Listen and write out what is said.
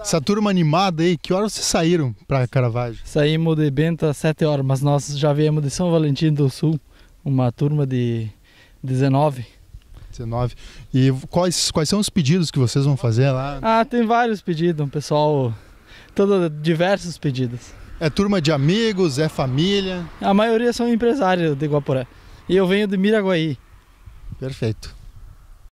Essa turma animada aí, que horas vocês saíram para Caravaggio? Saímos de Bento às 7 horas, mas nós já viemos de São Valentim do Sul, uma turma de 19. 19. E quais, quais são os pedidos que vocês vão fazer lá? Ah, tem vários pedidos, pessoal, todo, diversos pedidos. É turma de amigos, é família? A maioria são empresários de Guaporé. E eu venho de Miraguaí. Perfeito.